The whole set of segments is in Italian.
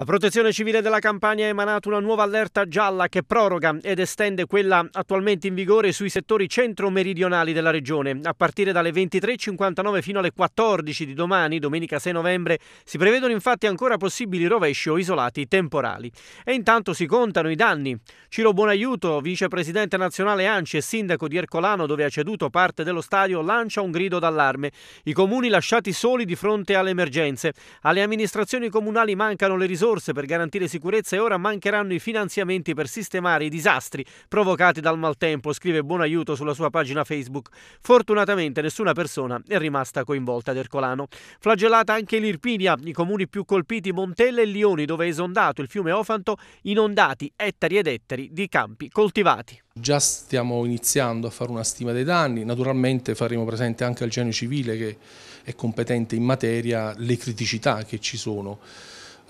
La protezione civile della Campania ha emanato una nuova allerta gialla che proroga ed estende quella attualmente in vigore sui settori centro-meridionali della regione. A partire dalle 23.59 fino alle 14 di domani, domenica 6 novembre, si prevedono infatti ancora possibili rovesci o isolati temporali. E intanto si contano i danni. Ciro Buonaiuto, vicepresidente nazionale ANCI e sindaco di Ercolano, dove ha ceduto parte dello stadio, lancia un grido d'allarme. I comuni lasciati soli di fronte alle emergenze. Alle amministrazioni comunali mancano le risorse risorse per garantire sicurezza e ora mancheranno i finanziamenti per sistemare i disastri provocati dal maltempo, scrive Buon Aiuto sulla sua pagina Facebook. Fortunatamente nessuna persona è rimasta coinvolta ad Ercolano. Flagellata anche l'Irpinia, i comuni più colpiti Montella e Lioni, dove è esondato il fiume Ofanto, inondati ettari ed ettari di campi coltivati. Già stiamo iniziando a fare una stima dei danni, naturalmente faremo presente anche al genio civile che è competente in materia le criticità che ci sono.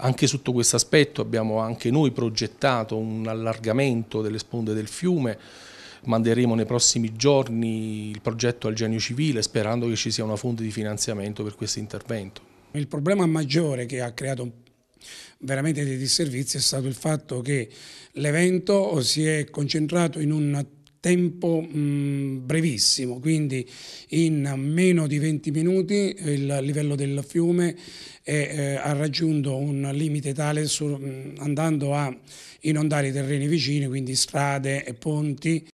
Anche sotto questo aspetto abbiamo anche noi progettato un allargamento delle sponde del fiume, manderemo nei prossimi giorni il progetto al Genio Civile sperando che ci sia una fonte di finanziamento per questo intervento. Il problema maggiore che ha creato veramente dei disservizi è stato il fatto che l'evento si è concentrato in un tempo mh, mm, brevissimo, quindi in meno di 20 minuti il livello del fiume è, eh, ha raggiunto un limite tale su, mh, mm, andando a inondare i terreni vicini, quindi strade e ponti.